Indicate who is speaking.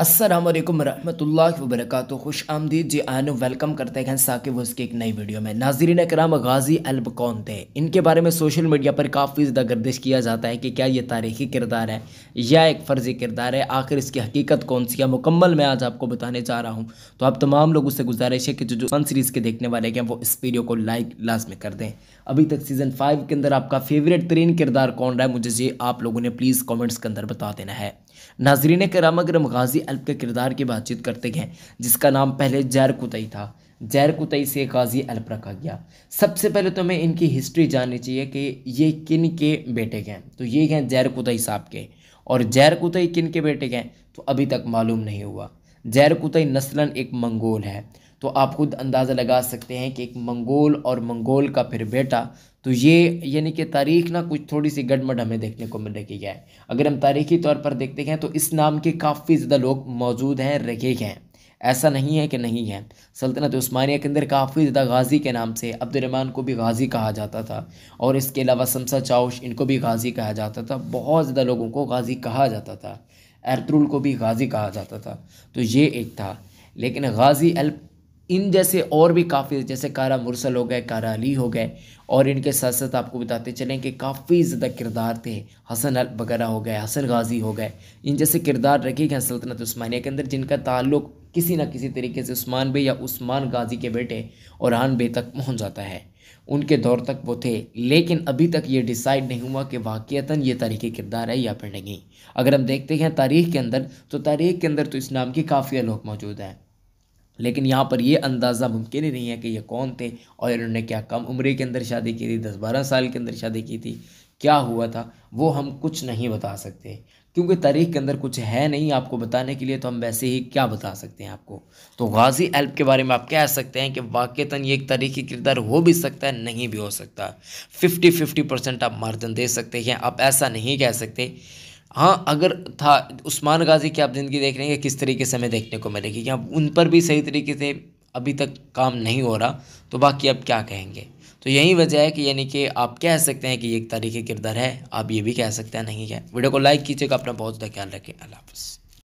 Speaker 1: असलम वरहमल्ला वबरक खुश आमदीद जी आन वेलकम करते हैं साकिब उसके एक नई वीडियो में नाजरीन कराम गाजी अल्ब कौन थे इनके बारे में सोशल मीडिया पर काफ़ी ज़्यादा गर्दिश किया जाता है कि क्या ये तारीखी किरदार है या एक फ़र्ज़ी किरदार है आखिर इसकी हकीकत कौन सी है मुकम्मल मैं आज आपको बताने जा रहा हूँ तो आप तमाम लोगों से गुजारिश है कि जो जो सन सीरीज़ के देखने वाले हैं वो इस वीडियो को लाइक लाजमी कर दें अभी तक सीज़न फाइव के अंदर आपका फेवरेट तरीन किरदार कौन रहा है मुझे ये आप लोगों ने प्लीज़ कॉमेंट्स के अंदर बता देना है नाजरीन कराम अगर हम गाजी अल्प के किरदार की बातचीत करते हैं जिसका नाम पहले जैर कुतई था जैर कुतई से गाजी अल्प रखा गया सबसे पहले तो हमें इनकी हिस्ट्री जाननी चाहिए कि ये किन के बेटे हैं तो ये हैं जैर कुतई साहब के और जैर कुतई किन के बेटे हैं तो अभी तक मालूम नहीं हुआ जैरकुतई नस्लन एक मंगोल है तो आप खुद अंदाज़ा लगा सकते हैं कि एक मंगोल और मंगोल का फिर बेटा तो ये यानी कि तारीख ना कुछ थोड़ी सी गड़मड़ हमें देखने को मिल रही है अगर हम तारीखी तौर पर देखते हैं तो इस नाम के काफ़ी ज़्यादा लोग मौजूद हैं गए हैं ऐसा नहीं है कि नहीं है सल्तनत उस्मानिया के अंदर काफ़ी ज़्यादा गाजी के नाम से अब्दुलरमान को भी गाजी कहा जाता था और इसके अलावा समसा चाउश इनको भी गाजी कहा जाता था बहुत ज़्यादा लोगों को गाजी कहा जाता था एरतुल को भी गाज़ी कहा जाता था तो ये एक था लेकिन गाज़ी अल इन जैसे और भी काफ़ी जैसे कारा मुरसल हो गए कारा अली हो गए और इनके साथ साथ आपको बताते चलें कि काफ़ी ज़्यादा किरदार थे हसन अल वगैरह हो गए हसन गाजी हो गए इन जैसे किरदार रखे गए सल्तनत स्मानिया के अंदर जिनका ताल्लुक किसी न किसी तरीके से उस्मान बे या उस्मान गाजी के बेटे और आन बे तक पहुँच जाता है उनके दौर तक वो थे लेकिन अभी तक ये डिसाइड नहीं हुआ कि वाक़ता ये तारीख़ किरदार है या फिर नहीं अगर हम देखते हैं तारीख़ के अंदर तो तारीख़ के अंदर तो इस नाम के काफ़ी लोग मौजूद हैं लेकिन यहाँ पर यह अंदाज़ा मुमकिन ही नहीं है कि ये कौन थे और इन्होंने क्या कम उम्र के अंदर शादी की थी दस बारह साल के अंदर शादी की थी क्या हुआ था वो हम कुछ नहीं बता सकते क्योंकि तारीख के अंदर कुछ है नहीं आपको बताने के लिए तो हम वैसे ही क्या बता सकते हैं आपको तो गाजी एल्प के बारे में आप कह सकते हैं कि वाक़ता ये एक तारीखी किरदार हो भी सकता है नहीं भी हो सकता फिफ्टी फिफ्टी परसेंट आप मार्जन दे सकते हैं आप ऐसा नहीं कह सकते हाँ अगर था उस्मान गाज़ी की आप ज़िंदगी देख रहे हैं किस तरीके से हमें देखने को मिलेगी क्या उन पर भी सही तरीके से अभी तक काम नहीं हो रहा तो बाकी अब क्या कहेंगे तो यही वजह है कि यानी कि आप कह सकते हैं कि ये एक तारीख़ किरदार है आप ये भी कह सकते हैं नहीं है वीडियो को लाइक कीजिएगा अपना बहुत ज़्यादा ख्याल रखें अल्लाह हाफ़